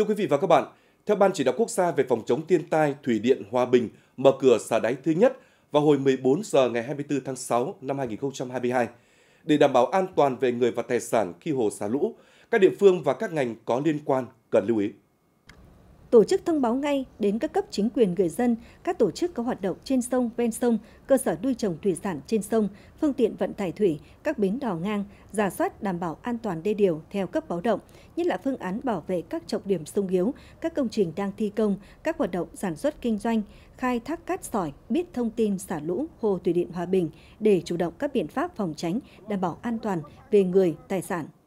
Thưa quý vị và các bạn, theo Ban Chỉ đạo Quốc gia về phòng chống thiên tai Thủy điện Hòa Bình mở cửa xả đáy thứ nhất vào hồi 14 giờ ngày 24 tháng 6 năm 2022. Để đảm bảo an toàn về người và tài sản khi hồ xả lũ, các địa phương và các ngành có liên quan cần lưu ý tổ chức thông báo ngay đến các cấp chính quyền người dân, các tổ chức có hoạt động trên sông, ven sông, cơ sở nuôi trồng thủy sản trên sông, phương tiện vận tải thủy, các bến đò ngang, giả soát đảm bảo an toàn đê điều theo cấp báo động, nhất là phương án bảo vệ các trọng điểm sung yếu, các công trình đang thi công, các hoạt động sản xuất kinh doanh, khai thác cát sỏi, biết thông tin xả lũ hồ thủy điện Hòa Bình để chủ động các biện pháp phòng tránh, đảm bảo an toàn về người, tài sản